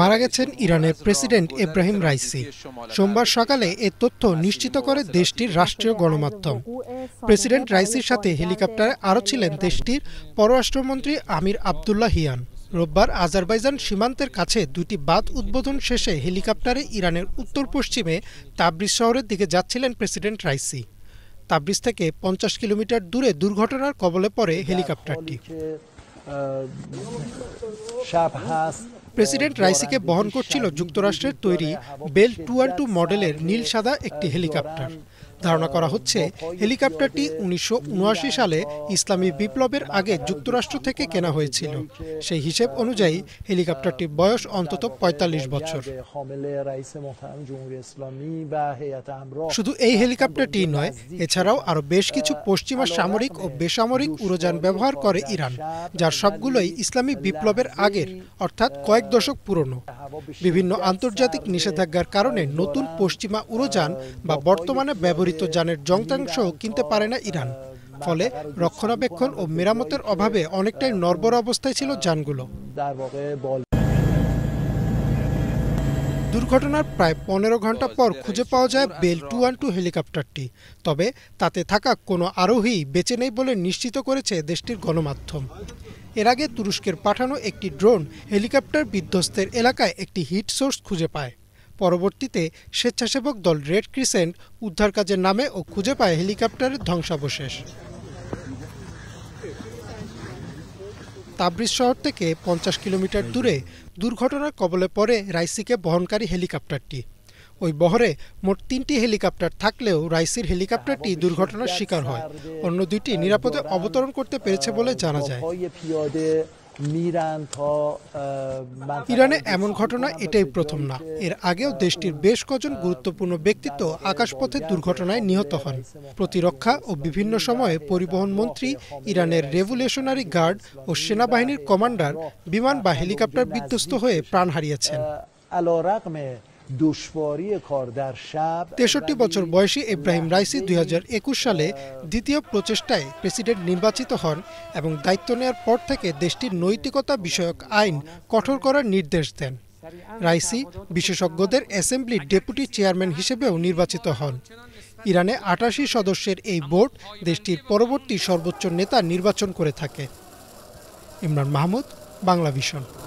মারা গেছেন ইরানের প্রেসিডেন্ট ইব্রাহিম রাইসি সোমবার সকালে এ তথ্য নিশ্চিত করে দেশটির রাষ্ট্রীয় গণমাধ্যম প্রেসিডেন্ট রাইসির সাথে হেলিকপ্টারে আরও ছিলেন দেশটির পররাষ্ট্রমন্ত্রী আমির আবদুল্লাহ হিয়ান রোববার আজারবাইজান সীমান্তের কাছে দুটি বাঁধ উদ্বোধন শেষে হেলিকপ্টারে ইরানের উত্তর পশ্চিমে তাবরিজ শহরের দিকে যাচ্ছিলেন প্রেসিডেন্ট রাইসি তাবরিজ থেকে পঞ্চাশ কিলোমিটার দূরে দুর্ঘটনার কবলে পড়ে হেলিকপ্টারটি প্রেসিডেন্ট রাইসিকে বহন করছিল যুক্তরাষ্ট্রের তৈরি বেল টু ওয়ান টু মডেলের নীল সাদা একটি হেলিকপ্টার ধারণা করা হচ্ছে হেলিকপ্টারটি উনিশশো সালে ইসলামী বিপ্লবের আগে যুক্তরাষ্ট্র থেকে কেনা হয়েছিল সেই হিসেব অনুযায়ী হেলিকপ্টারটির বয়স অন্তত ৪৫ বছর শুধু এই হেলিকপ্টারটি নয় এছাড়াও আরও বেশ কিছু পশ্চিমা সামরিক ও বেসামরিক উড়োযান ব্যবহার করে ইরান যার সবগুলোই ইসলামী বিপ্লবের আগের অর্থাৎ কয়েক দশক পুরনো বিভিন্ন আন্তর্জাতিক নিষেধাজ্ঞার কারণে নতুন পশ্চিমা উড়োযান বা বর্তমানে ব্যবহৃত যানের যন্ত্রাংশ কিনতে পারে না ইরান ফলে রক্ষণাবেক্ষণ ও মেরামতের অভাবে অনেকটাই নর্বর অবস্থায় ছিল যানগুলো দুর্ঘটনার প্রায় পনেরো ঘন্টা পর খুঁজে পাওয়া যায় বেল টু ওয়ান টু হেলিকপ্টারটি তবে তাতে থাকা কোনো আরোহী বেঁচে নেই বলে নিশ্চিত করেছে দেশটির গণমাধ্যম এর আগে তুরস্কের পাঠানো একটি ড্রোন হেলিকপ্টার বিধ্বস্তের এলাকায় একটি হিট সোর্স খুঁজে পায় পরবর্তীতে স্বেচ্ছাসেবক দল রেড ক্রিসেন্ট উদ্ধার কাজের নামে ও খুঁজে পায় হেলিকপ্টারের ধ্বংসাবশেষ তাবরিজ শহর থেকে পঞ্চাশ কিলোমিটার দূরে দুর্ঘটনার কবলে পড়ে রাইসিকে বহনকারী হেলিকপ্টারটি ওই বহরে মোট তিনটি হেলিকপ্টার থাকলেও রাইসির হেলিকপ্টারটি দুর্ঘটনার শিকার হয় অন্য দুইটি নিরাপদে অবতরণ করতে পেরেছে বলে জানা যায় ইরানে এমন ঘটনা এটাই প্রথম না এর আগেও দেশটির বেশ কজন গুরুত্বপূর্ণ ব্যক্তিত্ব আকাশপথে দুর্ঘটনায় নিহত হন প্রতিরক্ষা ও বিভিন্ন সময়ে পরিবহন মন্ত্রী ইরানের রেভুলেশনারি গার্ড ও সেনাবাহিনীর কমান্ডার বিমান বা হেলিকপ্টার বিধ্বস্ত হয়ে প্রাণ হারিয়েছেন তেষট্টি বছর বয়সী ইব্রাহিম রাইসি দুই সালে দ্বিতীয় প্রচেষ্টায় প্রেসিডেন্ট নির্বাচিত হন এবং দায়িত্ব নেওয়ার পর থেকে দেশটির নৈতিকতা বিষয়ক আইন কঠোর করার নির্দেশ দেন রাইসি বিশেষজ্ঞদের অ্যাসেম্বলির ডেপুটি চেয়ারম্যান হিসেবেও নির্বাচিত হন ইরানে আটাশি সদস্যের এই বোর্ড দেশটির পরবর্তী সর্বোচ্চ নেতা নির্বাচন করে থাকে ইমরান মাহমুদ বাংলা ভিশন